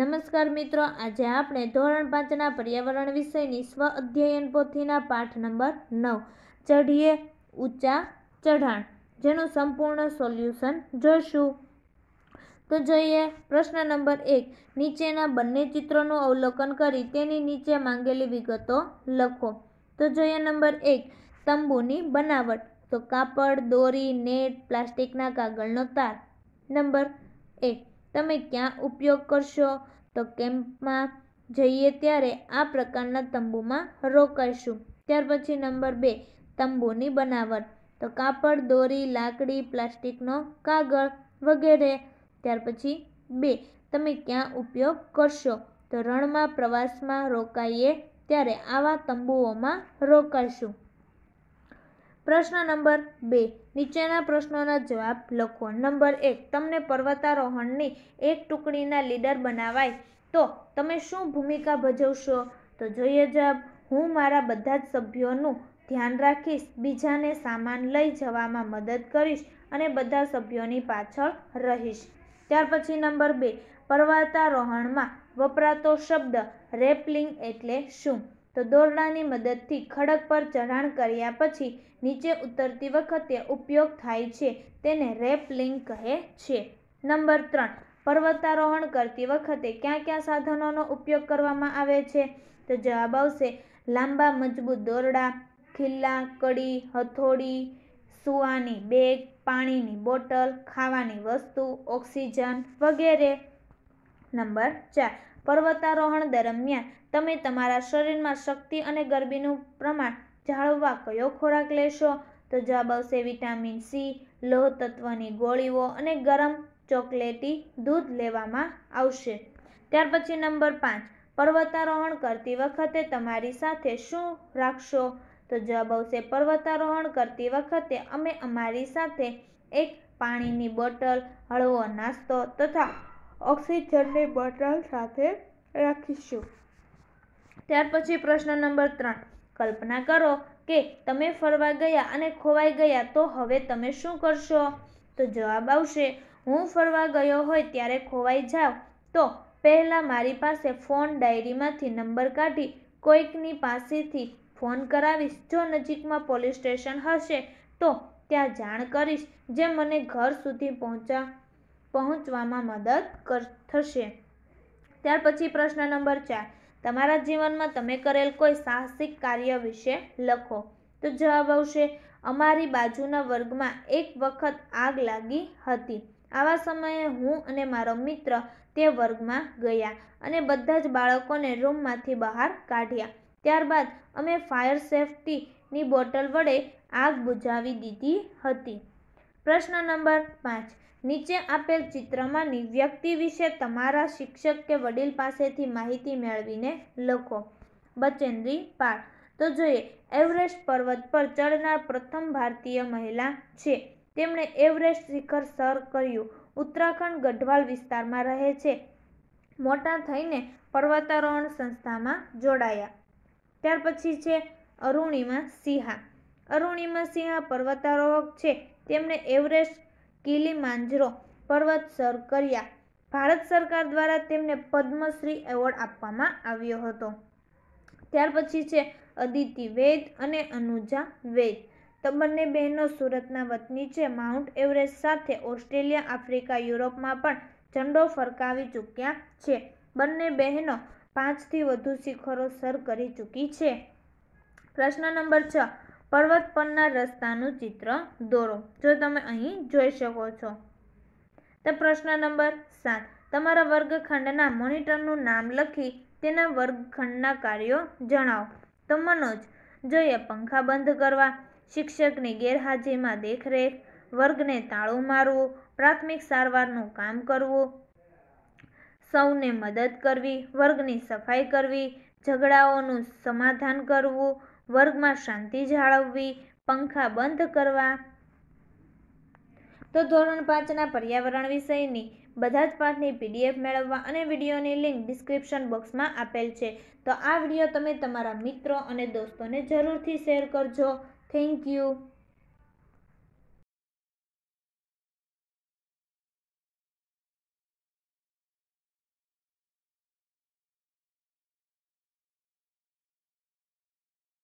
નમસ્કાર મિત્રો આજે આપણે ધોરણ પાંચના પર્યાવરણ વિષયની સ્વ અધ્યયન પોથીના પાઠ નંબર નવ ચઢીએ ઊંચા ચઢાણ જેનું સંપૂર્ણ સોલ્યુશન જોઈશું તો જોઈએ પ્રશ્ન નંબર એક નીચેના બંને ચિત્રોનું અવલોકન કરી તેની નીચે માંગેલી વિગતો લખો તો જોઈએ નંબર એક તંબુની બનાવટ તો કાપડ દોરી નેટ પ્લાસ્ટિકના કાગળનો તાર નંબર એક તમે ક્યાં ઉપયોગ કરશો તો કેમ્પમાં જઈએ ત્યારે આ પ્રકારના તંબુમાં રોકાઈશું ત્યાર પછી નંબર બે તંબુની બનાવટ તો કાપડ દોરી લાકડી પ્લાસ્ટિકનો કાગળ વગેરે ત્યાર પછી બે તમે ક્યાં ઉપયોગ કરશો તો રણમાં પ્રવાસમાં રોકાઈએ ત્યારે આવા તંબુઓમાં રોકાઈશું પ્રશ્ન નંબર બે નીચેના પ્રશ્નોના જવાબ લખો નંબર એક તમને પર્વતારોહણની એક ટુકડીના લીડર બનાવાય તો તમે શું ભૂમિકા ભજવશો તો જોઈએ જવાબ હું મારા બધા જ સભ્યોનું ધ્યાન રાખીશ બીજાને સામાન લઈ જવામાં મદદ કરીશ અને બધા સભ્યોની પાછળ રહીશ ત્યાર પછી નંબર બે પર્વતારોહણમાં વપરાતો શબ્દ રેપલિંગ એટલે શું તો દોરડાની મદદથી ખડક પર ચઢાણ કર્યા પછી નીચે ઉતરતી વખતે ઉપયોગ થાય છે તેને રેપલિંગ કહે છે નંબર ત્રણ પર્વતારોહણ કરતી વખતે ક્યાં ક્યાં સાધનોનો ઉપયોગ કરવામાં આવે છે તો જવાબ આવશે લાંબા મજબૂત દોરડા ખિલ્લા કડી હથોડી સુવાની બેગ પાણીની બોટલ ખાવાની વસ્તુ ઓક્સિજન વગેરે નંબર ચાર પર્વતારોહણ દરમિયાન તમે તમારા શરીરમાં શક્તિ અને ગરબીનું પ્રમાણ જાળવવા કયો ખોરાક લેશો તો જવાબ આવશે વિટામિન સી લોહ તત્વની ગોળીઓ અને ગરમ ચોકલેટી દૂધ લેવામાં આવશે ત્યાર પછી નંબર પાંચ પર્વતારોહણ કરતી વખતે તમારી સાથે શું રાખશો તો જવાબ આવશે પર્વતારોહણ કરતી વખતે અમે અમારી સાથે એક પાણીની બોટલ હળવો નાસ્તો તથા ઓક્સિજનની બટલ સાથે રાખીશું ત્યાર પછી પ્રશ્ન નંબર ત્રણ કલ્પના કરો કે તમે ફરવા ગયા અને ખોવાઈ ગયા તો હવે તમે શું કરશો તો જવાબ આવશે હું ફરવા ગયો હોય ત્યારે ખોવાઈ જાઉં તો પહેલાં મારી પાસે ફોન ડાયરીમાંથી નંબર કાઢી કોઈકની પાસેથી ફોન કરાવીશ જો નજીકમાં પોલીસ સ્ટેશન હશે તો ત્યાં જાણ કરીશ જે મને ઘર સુધી પહોંચા પહોંચવામાં મદદ કર થશે ત્યાર પછી પ્રશ્ન નંબર ચાર તમારા જીવનમાં તમે કરેલ કોઈ સાહસિક કાર્ય વિશે લખો તો જવાબ આવશે અમારી બાજુના વર્ગમાં એક વખત આગ લાગી હતી આવા સમયે હું અને મારો મિત્ર તે વર્ગમાં ગયા અને બધા જ બાળકોને રૂમમાંથી બહાર કાઢ્યા ત્યારબાદ અમે ફાયર સેફટીની બોટલ વડે આગ બુઝાવી દીધી હતી પ્રશ્ન નંબર પાંચ નીચે આપેલ ચિત્રમાંની વ્યક્તિ વિશે તમારા શિક્ષક કે વડીલ પાસેથી માહિતી મેળવીને લખો બચેન્દ્રી પાળ તો જોઈએ એવરેસ્ટ પર્વત પર ચડનાર પ્રથમ ભારતીય મહિલા છે તેમણે એવરેસ્ટ શિખર સર કર્યું ઉત્તરાખંડ ગઢવાલ વિસ્તારમાં રહે છે મોટા થઈને પર્વતારોહણ સંસ્થામાં જોડાયા ત્યાર પછી છે અરુણિમા સિંહા અરુણિમા સિંહા પર્વતારોહક છે તેમણે એવરેસ્ટ કિલીમાંજરો પર્વત સર કર્યા ભારત સરકાર દ્વારા તેમને પદ્મશ્રી એવોર્ડ આપવામાં આવ્યો હતો ત્યાર પછી છે અદિતિ વૈદ અને અનુજા વૈદ બંને બહેનો સુરતના વતની છે માઉન્ટ એવરેસ્ટ સાથે ઓસ્ટ્રેલિયા આફ્રિકા યુરોપમાં પણ ઝંડો ફરકાવી ચૂક્યા છે બંને બહેનો પાંચથી વધુ શિખરો સર કરી ચૂકી છે પ્રશ્ન નંબર છ પર્વત પરના રસ્તાનું ચિત્ર દોરો જો તમે અહીં જોઈ શકો છો તો પ્રશ્ન નંબર સાત તમારા વર્ગખંડના મોનિટરનું નામ લખી તેના વર્ગખંડના કાર્યો જણાવો તો મનોજ જોઈએ પંખા બંધ કરવા શિક્ષકની ગેરહાજરીમાં દેખરેખ વર્ગને તાળું મારવું પ્રાથમિક સારવારનું કામ કરવું સૌને મદદ કરવી વર્ગની સફાઈ કરવી ઝઘડાઓનું સમાધાન કરવું વર્ગમાં શાંતિ જાળવવી પંખા બંધ કરવા તો ધોરણ પાંચના પર્યાવરણ વિષયની બધા જ પાઠની પીડીએફ મેળવવા અને વિડીયોની લિંક ડિસ્ક્રિપ્શન બોક્સમાં આપેલ છે તો આ વિડીયો તમે તમારા મિત્રો અને દોસ્તોને જરૂરથી શેર કરજો થેન્ક યુ